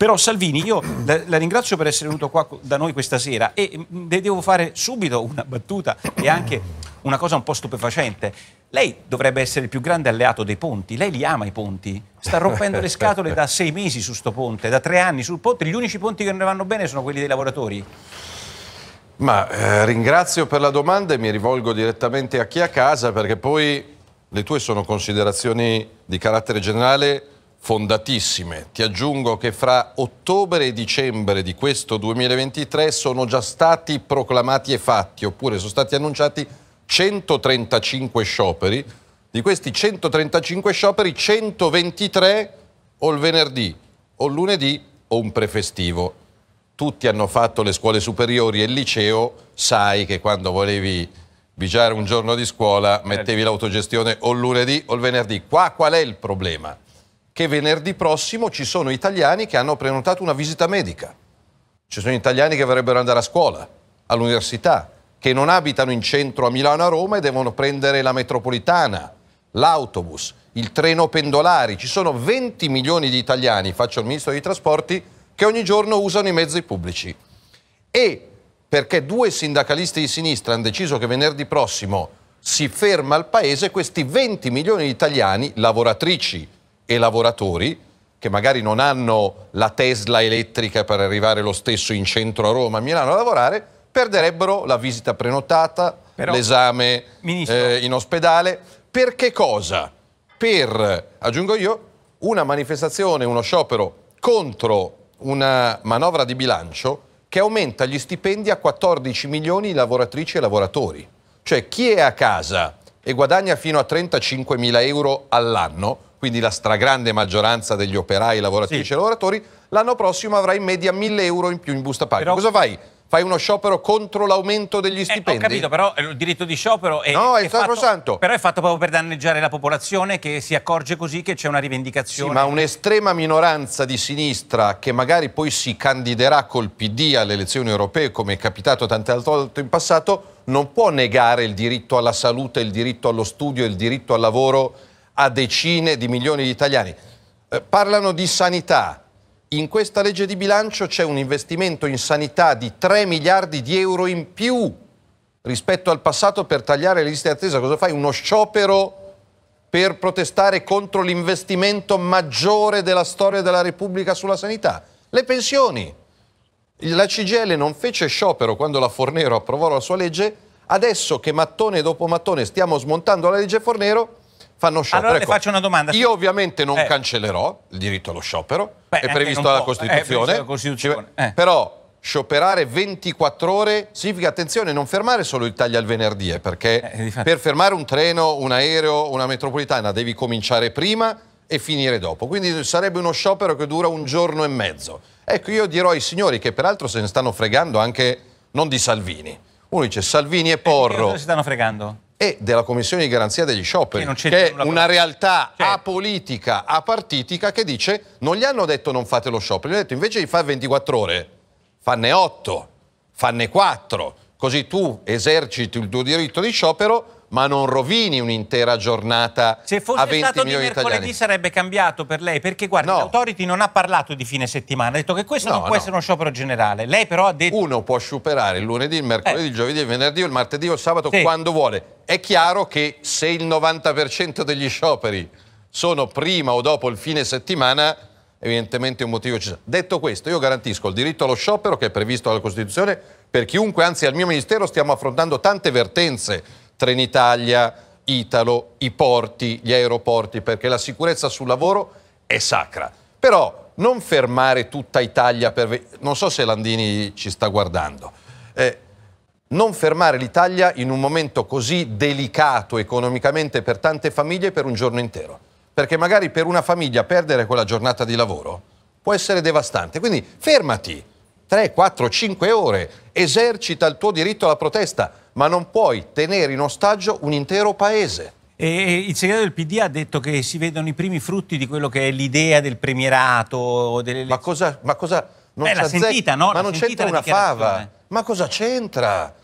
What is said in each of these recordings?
Però Salvini, io la, la, ringrazio per essere venuto qua da noi questa sera e mm, le devo fare subito una battuta e anche una cosa un po' stupefacente. Lei dovrebbe essere il più grande alleato dei ponti, lei li ama i ponti, sta rompendo le scatole da sei mesi su sto ponte, da tre anni sul ponte, gli unici ponti che non ne vanno bene sono quelli dei lavoratori. Ma eh, ringrazio per la domanda e mi rivolgo direttamente a chi è a casa perché poi le tue sono considerazioni di carattere generale fondatissime. Ti aggiungo che fra ottobre e dicembre di questo 2023 sono già stati proclamati e fatti, oppure sono stati annunciati 135 scioperi. Di questi 135 scioperi, 123 o il venerdì, o il lunedì, o un prefestivo. Tutti hanno fatto le scuole superiori e il liceo, sai che quando volevi bigiare un giorno di scuola mettevi certo. l'autogestione o il lunedì o il venerdì. Qua qual è il problema? che venerdì prossimo ci sono italiani che hanno prenotato una visita medica. Ci sono italiani che vorrebbero andare a scuola, all'università, che non abitano in centro a Milano a Roma e devono prendere la metropolitana, l'autobus, il treno pendolari. Ci sono 20 milioni di italiani, faccio il ministro dei trasporti, che ogni giorno usano i mezzi pubblici. E perché due sindacalisti di sinistra hanno deciso che venerdì prossimo si ferma il paese, questi 20 milioni di italiani, lavoratrici, e lavoratori che magari non hanno la Tesla elettrica per arrivare lo stesso in centro a Roma, a Milano a lavorare, perderebbero la visita prenotata, l'esame eh, in ospedale. Per che cosa? Per, aggiungo io, una manifestazione, uno sciopero contro una manovra di bilancio che aumenta gli stipendi a 14 milioni di lavoratrici e lavoratori. Cioè chi è a casa e guadagna fino a 35 mila euro all'anno quindi la stragrande maggioranza degli operai, lavoratrici sì. e lavoratori, l'anno prossimo avrà in media 1000 euro in più in busta paga. Però... Cosa fai? Fai uno sciopero contro l'aumento degli stipendi? Eh, ho capito, però eh, il diritto di sciopero è, no, è, è fatto, santo. Però è fatto proprio per danneggiare la popolazione che si accorge così che c'è una rivendicazione. Sì, ma un'estrema minoranza di sinistra che magari poi si candiderà col PD alle elezioni europee, come è capitato tante altre volte in passato, non può negare il diritto alla salute, il diritto allo studio, il diritto al lavoro a decine di milioni di italiani. Eh, parlano di sanità. In questa legge di bilancio c'è un investimento in sanità di 3 miliardi di euro in più rispetto al passato per tagliare le liste di attesa. Cosa fai? Uno sciopero per protestare contro l'investimento maggiore della storia della Repubblica sulla sanità? Le pensioni. La CGL non fece sciopero quando la Fornero approvò la sua legge, adesso che mattone dopo mattone stiamo smontando la legge Fornero, fanno sciopero. Allora ecco, faccio una domanda. Io ovviamente non eh. cancellerò il diritto allo sciopero, Beh, è, eh, previsto dalla Costituzione, eh, Costituzione. Eh. però scioperare 24 ore significa, attenzione, non fermare solo l'Italia il venerdì, eh, perché eh, per fermare un treno, un aereo, una metropolitana devi cominciare prima e finire dopo. Quindi sarebbe uno sciopero che dura un giorno e mezzo. Ecco, io dirò ai signori che peraltro se ne stanno fregando anche non di Salvini. Uno dice Salvini e Porro. E si stanno fregando? e della Commissione di Garanzia degli Scioperi, che, che è una realtà cioè. apolitica, apartitica, che dice non gli hanno detto non fate lo sciopero, gli hanno detto invece di fare 24 ore, fanne 8, fanne 4, così tu eserciti il tuo diritto di sciopero ma non rovini un'intera giornata Se fosse a 20 stato di mercoledì italiani. sarebbe cambiato per lei, perché guarda, no. l'autority non ha parlato di fine settimana, ha detto che questo no, non può no. essere uno sciopero generale. Lei però ha detto Uno può scioperare il lunedì, il mercoledì, eh. il giovedì, il venerdì, il martedì o il sabato sì. quando vuole. È chiaro che se il 90% degli scioperi sono prima o dopo il fine settimana, evidentemente un motivo ci sarà. Detto questo, io garantisco il diritto allo sciopero che è previsto dalla Costituzione per chiunque, anzi al mio Ministero stiamo affrontando tante vertenze Trenitalia, Italo, i porti, gli aeroporti, perché la sicurezza sul lavoro è sacra. Però non fermare tutta Italia per... Non so se Landini ci sta guardando. Eh, non fermare l'Italia in un momento così delicato economicamente per tante famiglie per un giorno intero. Perché magari per una famiglia perdere quella giornata di lavoro può essere devastante. Quindi fermati 3, 4, 5 ore, esercita il tuo diritto alla protesta, ma non puoi tenere in ostaggio un intero paese. E il segretario del PD ha detto che si vedono i primi frutti di quello che è l'idea del premierato. Delle... Ma cosa... Ma cosa non Beh, l'ha sentita, no? Ma non c'entra una fava. Ma cosa c'entra?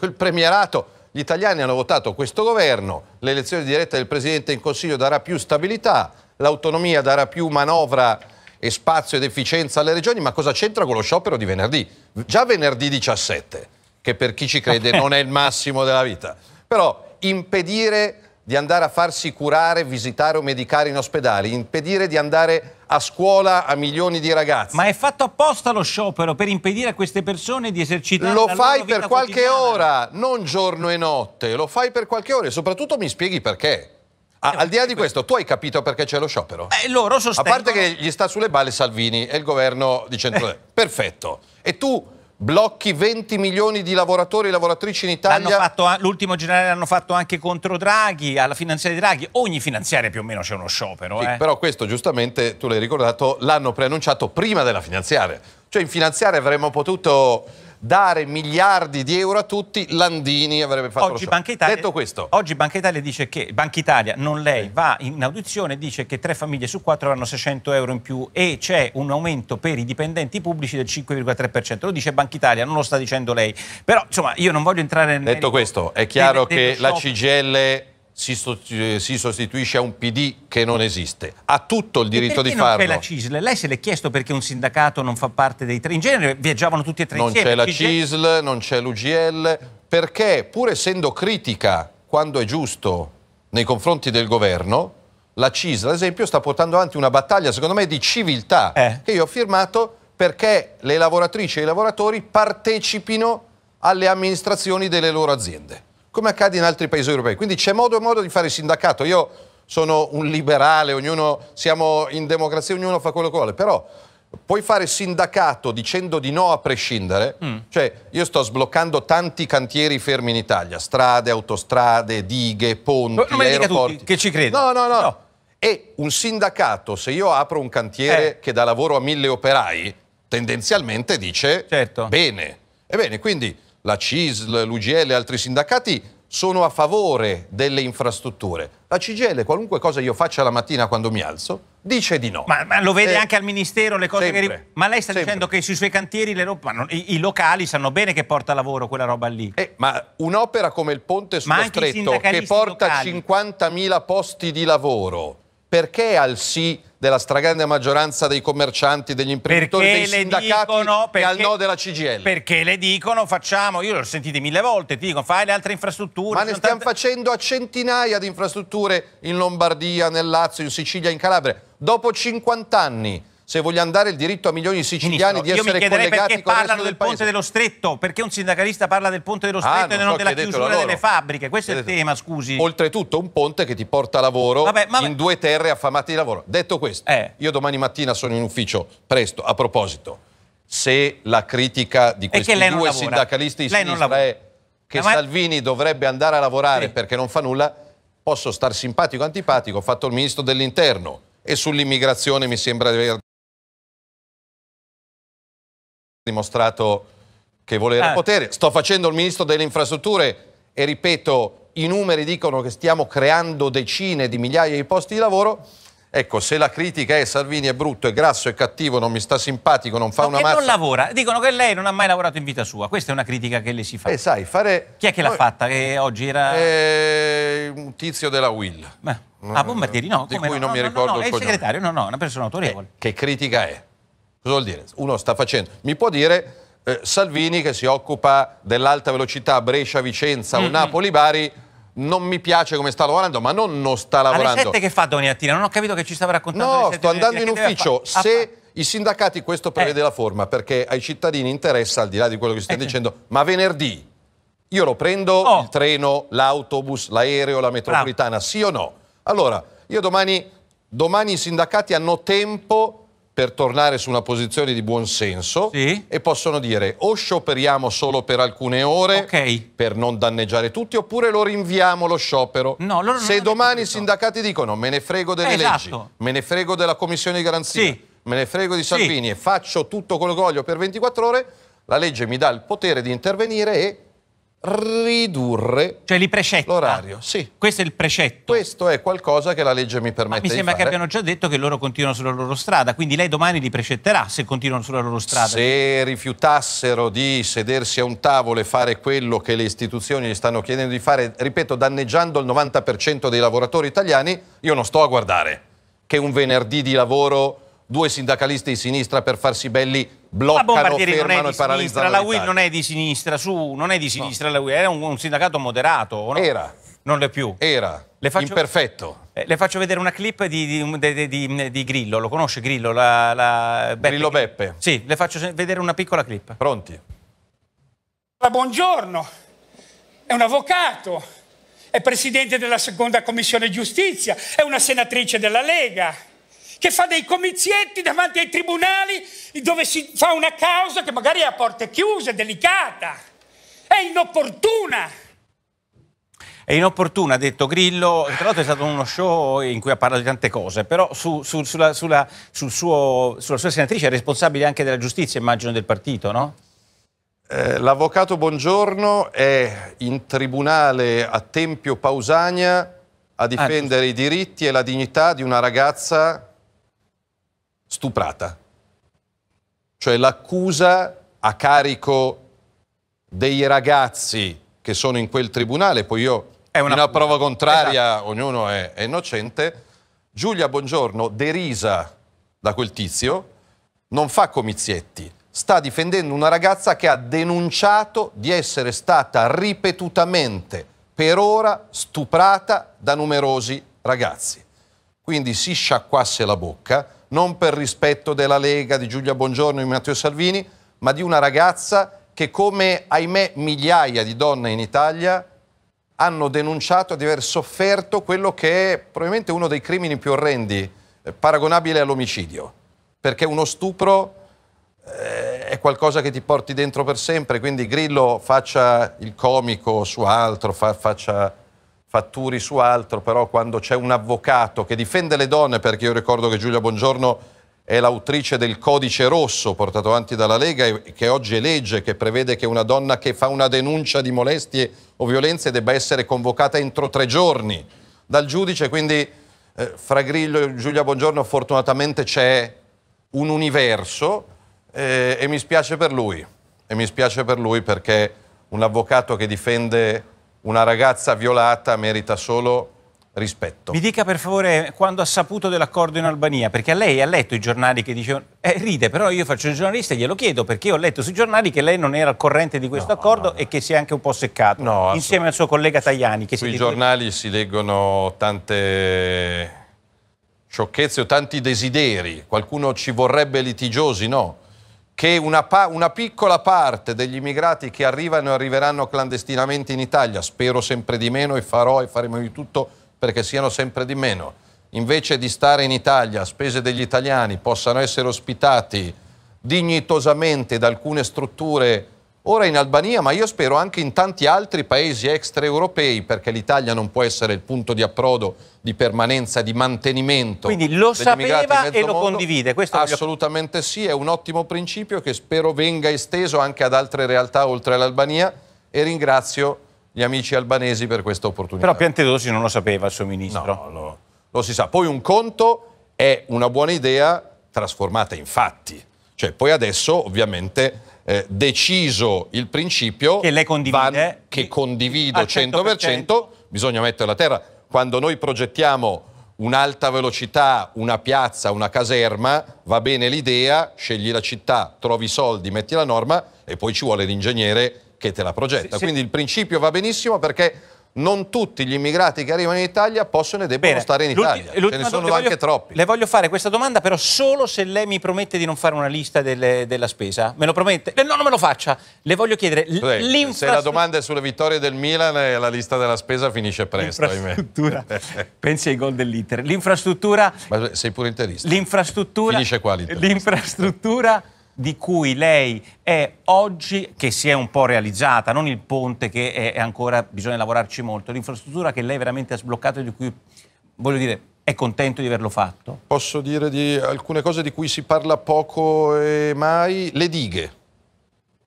Il premierato... Gli italiani hanno votato questo governo, l'elezione diretta del Presidente in Consiglio darà più stabilità, l'autonomia darà più manovra e spazio ed efficienza alle regioni, ma cosa c'entra con lo sciopero di venerdì? Già venerdì 17 che per chi ci crede non è il massimo della vita. Però impedire di andare a farsi curare, visitare o medicare in ospedali, impedire di andare a scuola a milioni di ragazzi. Ma è fatto apposta lo sciopero per impedire a queste persone di esercitare lo la loro Lo fai per qualche quotidiana. ora, non giorno e notte, lo fai per qualche ora e soprattutto mi spieghi perché. Ah, al di là di questo, tu hai capito perché c'è lo sciopero? Eh, loro sostengono... A parte che gli sta sulle balle Salvini e il governo di centrodestra. Eh. Perfetto. E tu blocchi 20 milioni di lavoratori e lavoratrici in Italia. l'ultimo generale l'hanno fatto anche contro Draghi, alla finanziaria di Draghi, ogni finanziaria più o meno c'è uno sciopero. Sì, eh. Però questo giustamente, tu l'hai ricordato, l'hanno preannunciato prima della finanziaria. Cioè in finanziaria avremmo potuto dare miliardi di euro a tutti, Landini avrebbe fatto oggi Banca Italia, Detto questo. Oggi Banca Italia dice che, Banca Italia, non lei, va in audizione e dice che tre famiglie su quattro avranno 600 euro in più e c'è un aumento per i dipendenti pubblici del 5,3%. Lo dice Banca Italia, non lo sta dicendo lei. Però, insomma, io non voglio entrare nel... Detto questo, è chiaro del, che la CGL eh, si, sostituisce a un PD che non esiste. Ha tutto il diritto di non farlo. Non c'è la CISL. Lei se l'è chiesto perché un sindacato non fa parte dei tre. In genere viaggiavano tutti e tre non insieme. Non c'è la CISL, non c'è l'UGL, perché pur essendo critica quando è giusto nei confronti del governo, la CISL, ad esempio, sta portando avanti una battaglia, secondo me, di civiltà, eh. che io ho firmato perché le lavoratrici e i lavoratori partecipino alle amministrazioni delle loro aziende come accade in altri paesi europei. Quindi c'è modo e modo di fare sindacato. Io sono un liberale, ognuno, siamo in democrazia, ognuno fa quello che vuole, però puoi fare sindacato dicendo di no a prescindere, mm. cioè io sto sbloccando tanti cantieri fermi in Italia, strade, autostrade, dighe, ponti, no, aeroporti. Tutti, che ci credi? No, no, no, no. E un sindacato, se io apro un cantiere eh. che dà lavoro a mille operai, tendenzialmente dice certo. bene. Ebbene, quindi la CISL, l'UGL e altri sindacati sono a favore delle infrastrutture. La CGL, qualunque cosa io faccia la mattina quando mi alzo, dice di no. Ma, ma lo vede eh, anche al Ministero le cose sempre, che... Ma lei sta sempre. dicendo che sui suoi cantieri non, i, i, locali sanno bene che porta lavoro quella roba lì. Eh, ma un'opera come il ponte sullo stretto che porta 50.000 posti di lavoro perché al sì della stragrande maggioranza dei commercianti, degli imprenditori, perché dei sindacati dicono, perché, e al no della CGL. Perché le dicono facciamo, io l'ho sentito mille volte, ti dicono fai le altre infrastrutture. Ma ne stiamo tante... facendo a centinaia di infrastrutture in Lombardia, nel Lazio, in Sicilia, in Calabria. Dopo 50 anni se vogliamo andare il diritto a milioni di siciliani Ministro, di essere collegati con il parlano del, del ponte dello stretto, perché un sindacalista parla del ponte dello ah, stretto ah, e non so della chiusura delle fabbriche, questo Chiedetelo. è il tema, scusi. Oltretutto un ponte che ti porta lavoro vabbè, vabbè. in due terre affamate di lavoro. Detto questo, eh. io domani mattina sono in ufficio presto, a proposito, se la critica di questi due lavora. sindacalisti di sinistra è che ma Salvini ma... dovrebbe andare a lavorare sì. perché non fa nulla, posso star simpatico o antipatico, ho fatto il ministro dell'interno e sull'immigrazione mi sembra di aver dimostrato che volere eh. potere. Sto facendo il ministro delle infrastrutture e ripeto, i numeri dicono che stiamo creando decine di migliaia di posti di lavoro. Ecco, se la critica è Salvini è brutto, è grasso, è cattivo, non mi sta simpatico, non fa no, una mazza... non lavora. Dicono che lei non ha mai lavorato in vita sua. Questa è una critica che le si fa. Eh, sai, fare... Chi è che l'ha Poi... fatta? Che oggi era... Eh, un tizio della Will. Ma... Ah, Bombardieri, no. Di cui no, non no, mi ricordo no, no, il è il segretario, no, no, una persona autorevole. Eh, che critica è? Cosa vuol dire? Uno sta facendo, mi può dire eh, Salvini che si occupa dell'alta velocità Brescia-Vicenza mm -hmm. o Napoli-Bari non mi piace come sta lavorando, ma non non sta lavorando. Alle 7 che fa Doniattina? Non ho capito che ci stava raccontando. No, sto andando in ufficio. Ah, Se i sindacati, questo prevede eh. la forma, perché ai cittadini interessa, al di là di quello che stai eh. dicendo, ma venerdì io lo prendo oh. il treno, l'autobus, l'aereo, la metropolitana, Bravo. sì o no? Allora, io domani, domani i sindacati hanno tempo per tornare su una posizione di buonsenso sì. e possono dire o scioperiamo solo per alcune ore okay. per non danneggiare tutti oppure lo rinviamo lo sciopero. No, Se domani i sindacati dicono me ne frego delle eh, leggi, esatto. me ne frego della commissione di garanzia, sì. me ne frego di Salvini sì. e faccio tutto quello che voglio per 24 ore, la legge mi dà il potere di intervenire e ridurre cioè li l'orario. Sì. Questo è il precetto. Questo è qualcosa che la legge mi permette di fare. Mi sembra che abbiano già detto che loro continuano sulla loro strada, quindi lei domani li precetterà se continuano sulla loro strada. Se rifiutassero di sedersi a un tavolo e fare quello che le istituzioni gli stanno chiedendo di fare, ripeto, danneggiando il 90% dei lavoratori italiani, io non sto a guardare che un venerdì di lavoro due sindacalisti di sinistra per farsi belli bloccano, fermano e paralizzano La UIL non è di sinistra, su, non è di sinistra no. la UIL, era un, un sindacato moderato. No? Era. Non è più. Era. Le faccio, imperfetto. Eh, le faccio vedere una clip di, di, di, di Grillo, lo conosce Grillo? La, la Beppe. Grillo Beppe. Sì, le faccio vedere una piccola clip. Pronti. Buongiorno, è un avvocato, è presidente della seconda commissione giustizia, è una senatrice della Lega che fa dei comizietti davanti ai tribunali dove si fa una causa che magari è a porte chiuse, delicata, è inopportuna. È inopportuna, ha detto Grillo, tra l'altro è stato uno show in cui ha parlato di tante cose, però su, su, sulla, sulla, sul suo, sulla sua senatrice è responsabile anche della giustizia, immagino, del partito, no? Eh, L'avvocato Bongiorno è in tribunale a Tempio Pausania a ah, difendere ah, i diritti e la dignità di una ragazza stuprata. Cioè l'accusa a carico dei ragazzi che sono in quel tribunale, poi io è una, una prova contraria, esatto. ognuno è, è innocente. Giulia Buongiorno, derisa da quel tizio, non fa comizietti, sta difendendo una ragazza che ha denunciato di essere stata ripetutamente, per ora, stuprata da numerosi ragazzi. Quindi si sciacquasse la bocca, non per rispetto della Lega, di Giulia Bongiorno, di Matteo Salvini, ma di una ragazza che come ahimè migliaia di donne in Italia hanno denunciato di aver sofferto quello che è probabilmente uno dei crimini più orrendi, eh, paragonabile all'omicidio, perché uno stupro eh, è qualcosa che ti porti dentro per sempre, quindi Grillo faccia il comico su altro, fa, faccia fatturi su altro, però quando c'è un avvocato che difende le donne, perché io ricordo che Giulia Bongiorno è l'autrice del codice rosso portato avanti dalla Lega e che oggi è legge, che prevede che una donna che fa una denuncia di molestie o violenze debba essere convocata entro tre giorni dal giudice, quindi eh, fra Grillo e Giulia Bongiorno fortunatamente c'è un universo eh, e mi spiace per lui, e mi spiace per lui perché un avvocato che difende una ragazza violata merita solo rispetto. Mi dica per favore quando ha saputo dell'accordo in Albania, perché lei ha letto i giornali che dicevano, eh, ride però io faccio il giornalista e glielo chiedo perché ho letto sui giornali che lei non era al corrente di questo no, accordo no, no. e che si è anche un po' seccato, insieme al suo collega Tajani. Che Sui si giornali dice... si leggono tante sciocchezze o tanti desideri, qualcuno ci vorrebbe litigiosi, no? che una, una, piccola parte degli immigrati che arrivano e arriveranno clandestinamente in Italia, spero sempre di meno e farò e faremo di tutto perché siano sempre di meno, invece di stare in Italia a spese degli italiani, possano essere ospitati dignitosamente da alcune strutture ora in Albania, ma io spero anche in tanti altri paesi extraeuropei, perché l'Italia non può essere il punto di approdo, di permanenza, di mantenimento. Quindi lo sapeva e lo mondo. condivide. Questo Assolutamente voglio... sì, è un ottimo principio che spero venga esteso anche ad altre realtà oltre all'Albania e ringrazio gli amici albanesi per questa opportunità. Però Piantedosi non lo sapeva il suo ministro. No, lo, lo si sa. Poi un conto è una buona idea trasformata in fatti. Cioè, poi adesso ovviamente eh, deciso il principio che, condivide, van, che condivido 100%, ah, 100%, certo, bisogna mettere la terra. Quando noi progettiamo un'alta velocità, una piazza, una caserma, va bene l'idea, scegli la città, trovi i soldi, metti la norma e poi ci vuole l'ingegnere che te la progetta. Sì, Quindi sì. il principio va benissimo perché non tutti gli immigrati che arrivano in Italia possono e debbono Bene, stare in Italia, ce ne sono anche troppi. Le voglio fare questa domanda però solo se lei mi promette di non fare una lista delle, della spesa. Me lo promette? No, non me lo faccia. Le voglio chiedere l'infrastruttura. Se la domanda è sulle vittorie del Milan, eh, la lista della spesa finisce presto, ahimè. Pensi ai gol dell'Inter. L'infrastruttura... Ma sei pure interista. L'infrastruttura... Finisce qua l'Inter. L'infrastruttura di cui lei è oggi, che si è un po' realizzata, non il ponte che è, è ancora, bisogna lavorarci molto, l'infrastruttura che lei veramente ha sbloccato e di cui, voglio dire, è contento di averlo fatto? Posso dire di alcune cose di cui si parla poco e mai, le dighe.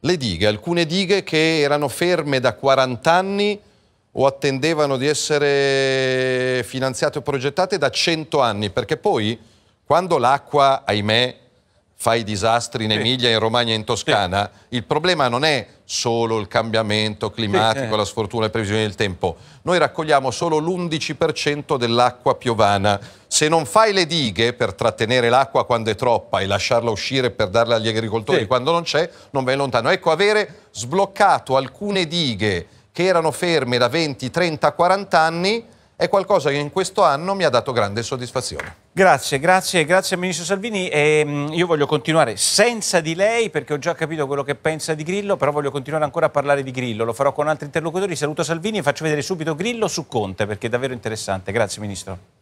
Le dighe, alcune dighe che erano ferme da 40 anni o attendevano di essere finanziate o progettate da 100 anni, perché poi quando l'acqua, ahimè, fa i disastri in Emilia, in Romagna, in Toscana, il problema non è solo il cambiamento climatico, eh. la sfortuna, e le previsioni del tempo. Noi raccogliamo solo l'11% dell'acqua piovana. Se non fai le dighe per trattenere l'acqua quando è troppa e lasciarla uscire per darla agli agricoltori quando non c'è, non vai lontano. Ecco, avere sbloccato alcune dighe che erano ferme da 20, 30, 40 anni è qualcosa che in questo anno mi ha dato grande soddisfazione. Grazie, grazie, grazie Ministro Salvini. E, ehm, io voglio continuare senza di lei perché ho già capito quello che pensa di Grillo, però voglio continuare ancora a parlare di Grillo. Lo farò con altri interlocutori. Saluto Salvini e faccio vedere subito Grillo su Conte perché è davvero interessante. Grazie Ministro.